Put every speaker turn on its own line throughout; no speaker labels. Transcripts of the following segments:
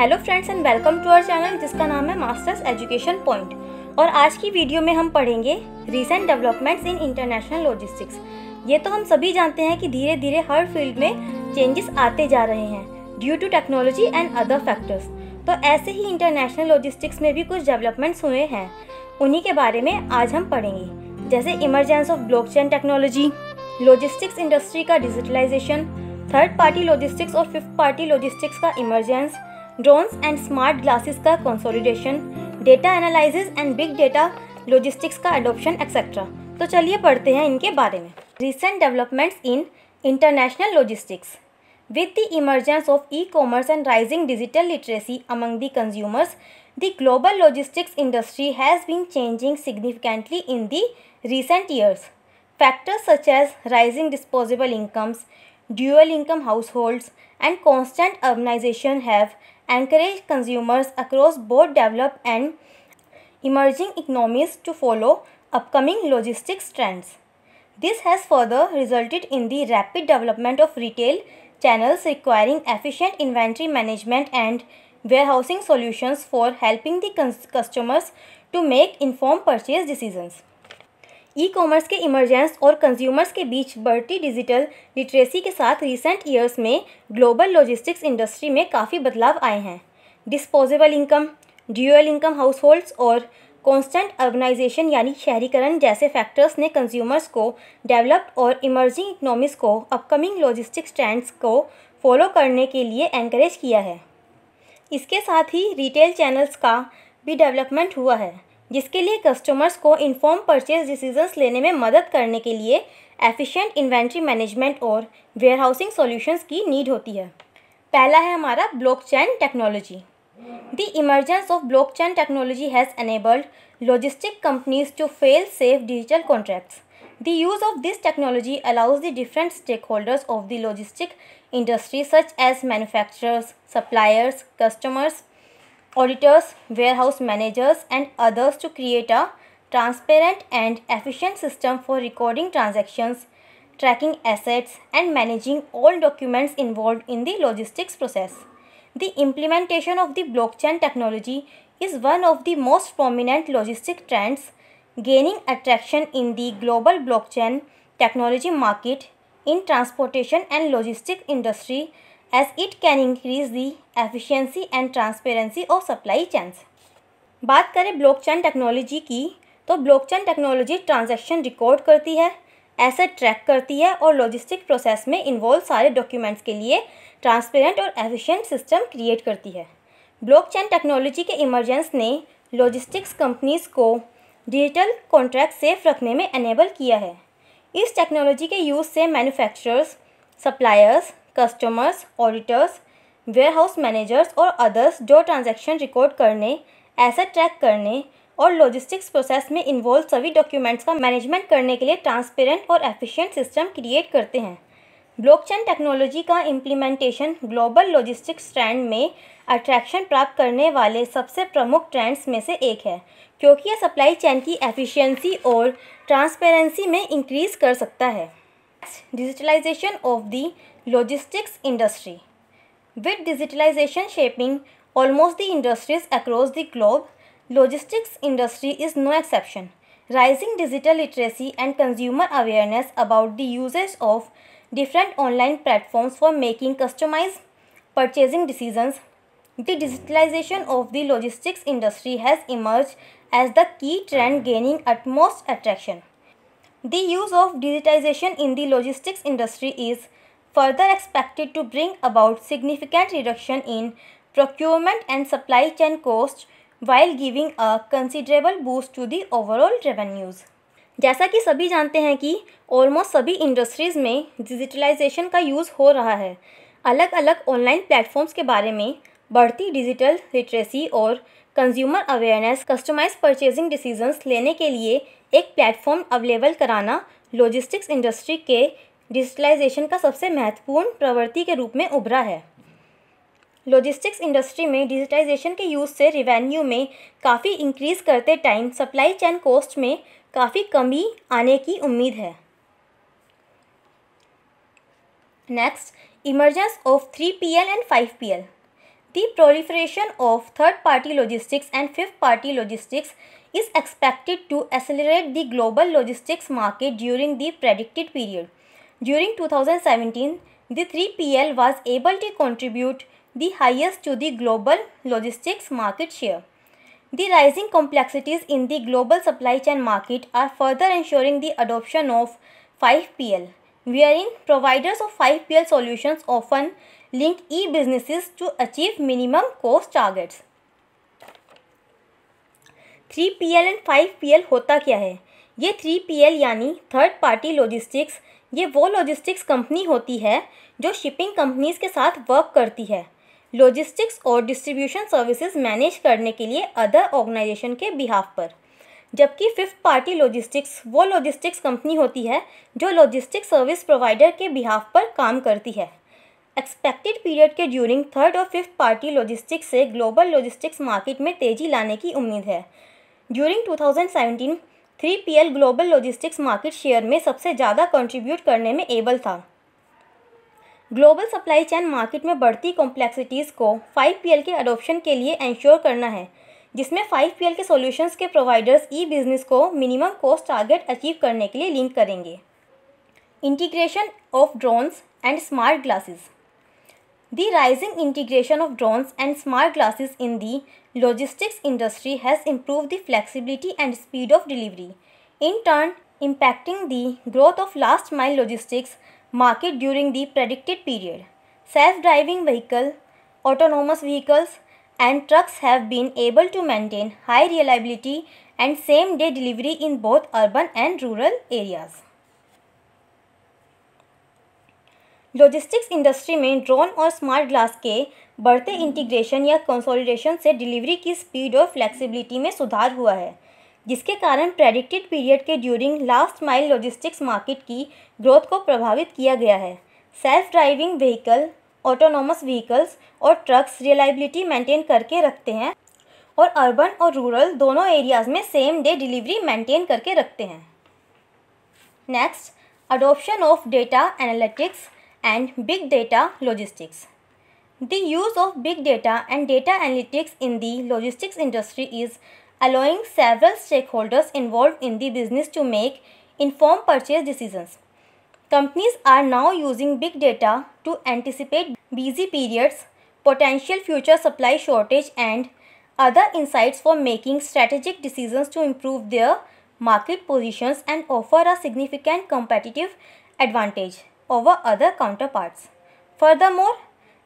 Hello friends and welcome to our channel जिसका नाम है मास्टर्स एजुकेशन पॉइंट और आज की वीडियो में हम पढ़ेंगे recent developments in international logistics ये तो हम सभी जानते हैं कि धीरे धीरे हर फील्ड में चेंजेस आते जा रहे हैं due to technology and other factors तो ऐसे ही इंटरनेशनल लॉजिस्टिक्स में भी कुछ डेवलपमेंट्स हुए हैं उन्हीं के बारे में आज हम पढ़ेंगे जैसे emergence of blockchain technology logistics industry का डिजिटलाइजेशन थर्ड पार्टी लॉजिस्टिक्स और फिफ्थ पार्टी लॉजिस्टिक्स का emergence drones and smart glasses का consolidation data analysis and big data logistics का एडोप्शन एक्सेट्रा तो चलिए पढ़ते हैं इनके बारे में recent developments in international logistics with the emergence of e commerce and rising digital literacy among the consumers the global logistics industry has been changing significantly in the recent years factors such as rising disposable incomes dual income household and constant urbanisation have encourage consumers across both developed and emerging economies to follow upcoming logistics trends. This has further resulted in the rapid development of retail channels requiring efficient inventory management and warehousing solutions for helping the customers to make informed purchase decisions. E commerce के emergence और consumers के बीच बढ़ती digital literacy के साथ recent years में global logistics industry में काफ़ी बदलाव आए हैं disposable income dual income household और कांस्टेंट अर्बनाइजेशन यानी शहरीकरण जैसे फैक्टर्स ने कंज्यूमर्स को डेवलप्ड और इमर्जिंग इकनॉमिक्स को अपकमिंग लॉजिस्टिक्स ट्रेंड्स को फॉलो करने के लिए एंकरेज किया है इसके साथ ही रिटेल चैनल्स का भी डेवलपमेंट हुआ है जिसके लिए कस्टमर्स को इन्फॉर्म परचेज डिसीजंस लेने में मदद करने के लिए एफिशिएंट इन्वेंट्री मैनेजमेंट और वेयर हाउसिंग सोल्यूशंस की नीड होती है पहला है हमारा blockchain technology the emergence of blockchain technology has enabled logistic companies to fail safe digital contracts the use of this technology allows the different stakeholders of the logistic industry such as manufacturers suppliers customers auditors, warehouse managers and others to create a transparent and efficient system for recording transactions, tracking assets and managing all documents involved in the logistics process. The implementation of the blockchain technology is one of the most prominent logistic trends gaining attraction in the global blockchain technology market in transportation and logistic industry as it can increase the efficiency and transparency of supply chains. बात करें blockchain technology की तो blockchain technology transaction record करती है ऐसे track करती है और लॉजिस्टिक प्रोसेस में इन्वॉल्व सारे डॉक्यूमेंट्स के लिए ट्रांसपेरेंट और एफिशिएंट सिस्टम क्रिएट करती है ब्लॉकचेन टेक्नोलॉजी के इमरजेंस ने लॉजिस्टिक्स कंपनीज को डिजिटल कॉन्ट्रैक्ट सेफ रखने में एनेबल किया है इस टेक्नोलॉजी के यूज़ से manufacturers suppliers customers auditors warehouse managers और अदर्स जो ट्रांजैक्शन रिकॉर्ड करने एसेट ट्रैक करने और लॉजिस्टिक्स प्रोसेस में इन्वॉल्व सभी डॉक्यूमेंट्स का मैनेजमेंट करने के लिए ट्रांसपेरेंट और एफिशिएंट सिस्टम क्रिएट करते हैं ब्लॉकचेन टेक्नोलॉजी का इम्प्लीमेंटेशन ग्लोबल लॉजिस्टिक्स ट्रेंड में अट्रैक्शन प्राप्त करने वाले सबसे प्रमुख ट्रेंड्स में से एक है क्योंकि यह सप्लाई चैन की एफिशिएंसी और ट्रांसपेरेंसी में इंक्रीज कर सकता है digitalisation of the logistics industry. With digitalization shaping almost the industries across the globe, logistics industry is no exception. Rising digital literacy and consumer awareness about the usage of different online platforms for making customized purchasing decisions, the digitalization of the logistics industry has emerged as the key trend gaining utmost attraction. The use of digitization in the logistics industry is further expected to bring about significant reduction in procurement and supply chain costs while giving a considerable boost to the overall revenues. जैसा कि सभी जानते हैं कि almost सभी industries में digitalisation का use हो रहा है अलग अलग ऑनलाइन प्लेटफॉर्म्स के बारे में बढ़ती डिजिटल लिटरेसी और consumer awareness customise purchasing decisions लेने के लिए एक प्लेटफॉर्म अवेलेबल कराना लॉजिस्टिक्स इंडस्ट्री के डिजिटलाइजेशन का सबसे महत्वपूर्ण प्रवृत्ति के रूप में उभरा है लॉजिस्टिक्स इंडस्ट्री में डिजिटाइजेशन के यूज़ से रिवेन्यू में काफ़ी इंक्रीज करते टाइम सप्लाई चैन कॉस्ट में काफ़ी कमी आने की उम्मीद है next emergence of three P L and five P L the proliferation of third party logistics and fifth party logistics is expected to accelerate the global logistics market during the predicted period During 2017, the 3PL was able to contribute the highest to the global logistics market share. The rising complexities in the global supply chain market are further ensuring the adoption of 5PL, wherein providers of 5PL solutions often link e-businesses to achieve minimum cost targets. 3PL and 5PL hota kya hai ye 3PL yani third party logistics ये वो logistics company होती है जो shipping companies के साथ work करती है logistics और डिस्ट्रीब्यूशन सर्विसेज मैनेज करने के लिए अदर ऑर्गेनाइजेशन के बिहाफ पर जबकि फिफ्थ पार्टी लॉजिस्टिक्स वो लॉजिस्टिक्स कंपनी होती है जो लॉजिस्टिक सर्विस प्रोवाइडर के बिहाफ पर काम करती है एक्सपेक्टेड पीरियड के ड्यूरिंग थर्ड और फिफ्थ पार्टी लॉजिस्टिक्स से ग्लोबल लॉजिस्टिक्स मार्केट में तेज़ी लाने की उम्मीद है during two three P L global logistics market share में सबसे ज़्यादा कंट्रीब्यूट करने में एबल था ग्लोबल सप्लाई चैन मार्केट में बढ़ती कॉम्प्लेक्सिटीज़ को फाइव पी एल के अडोप्शन के लिए इंश्योर करना है जिसमें फाइव पी एल के सॉल्यूशंस के प्रोवाइडर्स ई बिजनेस को मिनिमम कॉस्ट टारगेट अचीव करने के लिए लिंक करेंगे integration of drones and smart glasses The rising integration of drones and smart glasses in the logistics industry has improved the flexibility and speed of delivery, in turn impacting the growth of last mile logistics market during the predicted period. Self-driving vehicle, autonomous vehicles and trucks have been able to maintain high reliability and same-day delivery in both urban and rural areas. Logistics industry में drone और smart glass के बढ़ते integration या consolidation से delivery की speed और flexibility में सुधार हुआ है जिसके कारण प्रेडिक्टेड पीरियड के during last mile logistics market की ग्रोथ को प्रभावित किया गया है self driving vehicle autonomous vehicles और ट्रक्स रिलायबिलिटी मेंटेन करके रखते हैं और अर्बन और रूरल दोनों एरियाज़ में सेम डे डिलीवरी मेंटेन करके रखते हैं next adoption of data analytics and big data logistics. The use of big data and data analytics in the logistics industry is allowing several stakeholders involved in the business to make informed purchase decisions. Companies are now using big data to anticipate busy periods, potential future supply shortage, and other insights for making strategic decisions to improve their market positions and offer a significant competitive advantage over other counterparts. Furthermore,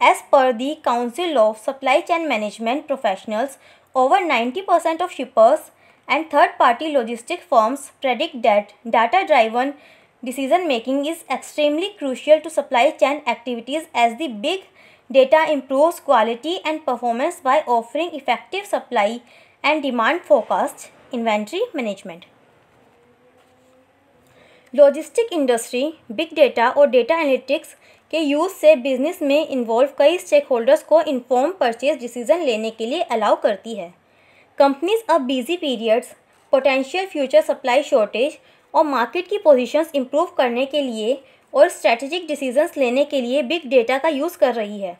as per the Council of Supply Chain Management Professionals, over 90% of shippers and third-party logistic firms predict that data-driven decision-making is extremely crucial to supply chain activities as the big data improves quality and performance by offering effective supply and demand focused inventory management. Logistic industry big data और data analytics के use से business में involve कई stakeholders को inform purchase decision लेने के लिए allow करती है कंपनीज अब busy periods potential future supply shortage और मार्केट की पोजीशंस इंप्रूव करने के लिए और स्ट्रेटजिक डिसीजंस लेने के लिए बिग डेटा का यूज़ कर रही है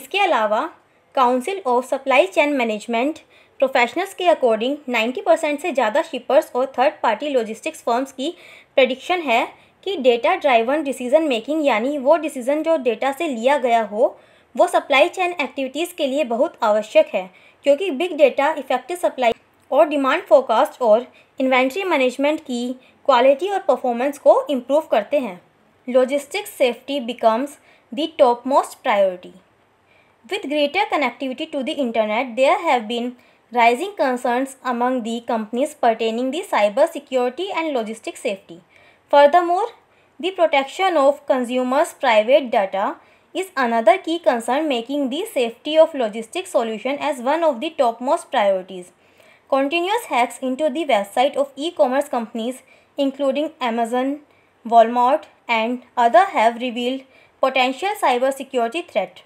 इसके अलावा council of supply chain management professionals के अकॉर्डिंग 90 परसेंट से ज़्यादा शिपर्स और थर्ड पार्टी लॉजिस्टिक्स फर्म्स की प्रडिक्शन है कि डेटा ड्राइवन डिसीजन मेकिंग यानी वो डिसीजन जो डेटा से लिया गया हो वो सप्लाई चैन एक्टिविटीज़ के लिए बहुत आवश्यक है क्योंकि बिग डेटा इफेक्टिव सप्लाई और डिमांड फोकास्ट और इन्वेंट्री मैनेजमेंट की क्वालिटी और परफॉर्मेंस को इम्प्रूव करते हैं logistics safety becomes top most priority with greater connectivity to the internet there have been rising concerns among the companies pertaining the cyber security and logistic safety. Furthermore, the protection of consumers' private data is another key concern making the safety of logistic solution as one of the topmost priorities. Continuous hacks into the website of e-commerce companies including Amazon, Walmart and other have revealed potential cybersecurity threat.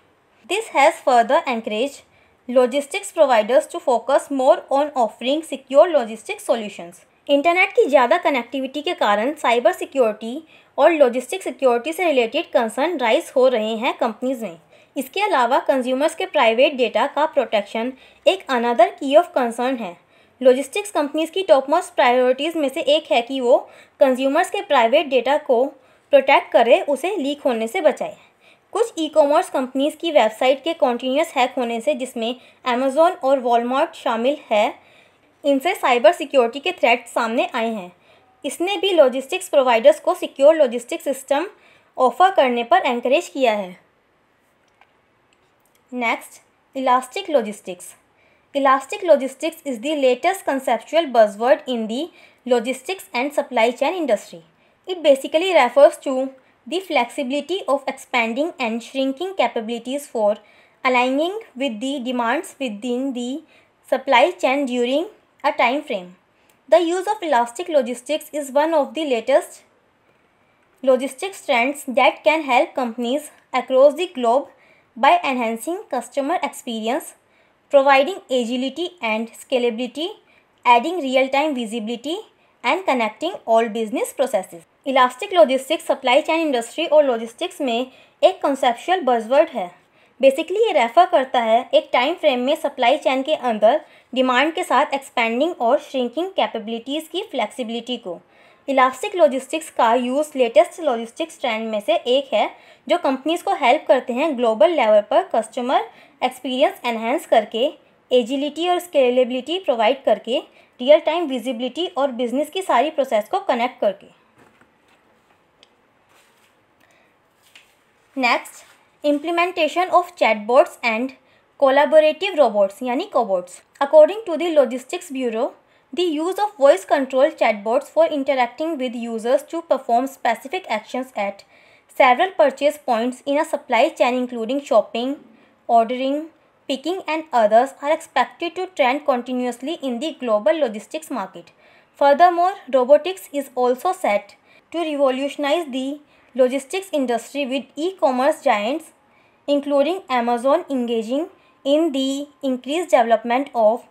This has further encouraged logistics providers to focus more on offering secure logistics solutions. Internet की ज़्यादा connectivity के कारण cyber security और logistic security से related concern rise हो रहे हैं companies में इसके अलावा कंज्यूमर्स के प्राइवेट डेटा का प्रोटेक्शन एक अनदर की ऑफ कंसर्न है लॉजिस्टिक्स कंपनीज की टॉप मोस्ट प्रायोरिटीज़ में से एक है कि वो कंज्यूमर्स के प्राइवेट डेटा को प्रोटेक्ट करें उसे लीक होने से बचाए कुछ ई कॉमर्स कंपनीज़ की वेबसाइट के कॉन्टीन्यूस हैक होने से जिसमें अमेज़ोन और वॉलमार्ट शामिल है इनसे साइबर सिक्योरिटी के थ्रेट सामने आए हैं इसने भी लॉजिस्टिक्स प्रोवाइडर्स को सिक्योर लॉजिस्टिक सिस्टम ऑफर करने पर एंकरेज किया है next elastic logistics elastic logistics is the latest conceptual buzzword in the logistics and supply chain industry it basically refers to the flexibility of expanding and shrinking capabilities for aligning with the demands within the supply chain during a time frame. The use of elastic logistics is one of the latest logistics trends that can help companies across the globe by enhancing customer experience, providing agility and scalability, adding real-time visibility, and connecting all business processes. Elastic logistics supply chain industry और logistics में एक conceptual बर्जवर्ड है basically ये refer करता है एक time frame में supply chain के अंदर डिमांड के साथ एक्सपेंडिंग और श्रिंकिंग कैपेबिलिटीज़ की फ्लेक्सिबिलिटी को इलास्टिक लॉजिस्टिक्स का यूज़ लेटेस्ट लॉजिस्टिक्स ट्रेंड में से एक है जो कंपनीज को हेल्प करते हैं ग्लोबल लेवल पर कस्टमर एक्सपीरियंस एनहेंस करके एजिलिटी और स्केलेबिलिटी प्रोवाइड करके रियल टाइम विजिबिलिटी और बिजनेस की सारी प्रोसेस को कनेक्ट करके Next, implementation of chatbots and collaborative robots yani cobots according to the logistics bureau the use of voice control chatbots for interacting with users to perform specific actions at several purchase points in a supply chain including shopping ordering picking and others are expected to trend continuously in the global logistics market furthermore robotics is also set to revolutionize the logistics industry with e-commerce giants including Amazon engaging in the increased development of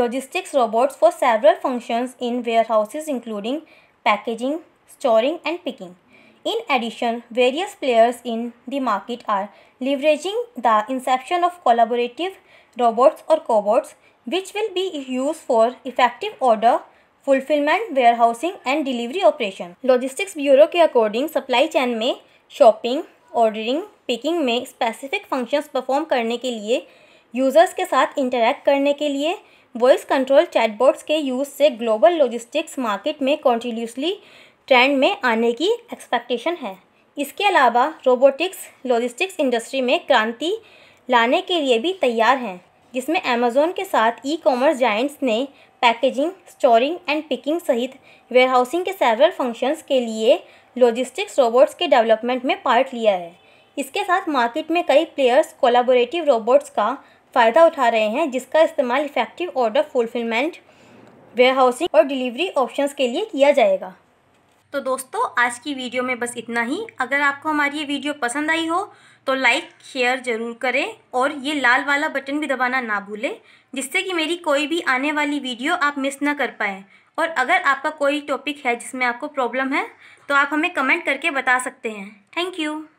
logistics robots for several functions in warehouses including packaging, storing and picking. In addition, various players in the market are leveraging the inception of collaborative robots or cobots which will be used for effective order fulfilment warehousing and delivery operation logistics bureau के according supply chain में shopping ordering picking में specific functions perform करने के लिए users के साथ interact करने के लिए वॉइस कंट्रोल चैटबोर्ड्स के यूज़ से ग्लोबल लॉजिस्टिक्स मार्केट में कॉन्टीन्यूसली ट्रेंड में आने की एक्सपेक्टेशन है इसके अलावा रोबोटिक्स लॉजिस्टिक्स इंडस्ट्री में क्रांति लाने के लिए भी तैयार हैं जिसमें अमेजोन के साथ ई कॉमर्स जाइंट्स ने पैकेजिंग स्टोरिंग एंड पिकिंग सहित वेयरहाउसिंग के सेवरल फंक्शंस के लिए लॉजिस्टिक्स रोबोट्स के डेवलपमेंट में पार्ट लिया है इसके साथ मार्केट में कई प्लेयर्स कोलाबोरेटिव रोबोट्स का फ़ायदा उठा रहे हैं जिसका इस्तेमाल इफेक्टिव ऑर्डर फुलफिलमेंट वेयरहाउसिंग और डिलीवरी ऑप्शंस के लिए किया जाएगा तो दोस्तों आज की वीडियो में बस इतना ही अगर आपको हमारी ये वीडियो पसंद आई हो तो लाइक शेयर ज़रूर करें और ये लाल वाला बटन भी दबाना ना भूलें जिससे कि मेरी कोई भी आने वाली वीडियो आप मिस ना कर पाएँ और अगर आपका कोई टॉपिक है जिसमें आपको प्रॉब्लम है तो आप हमें कमेंट करके बता सकते हैं थैंक यू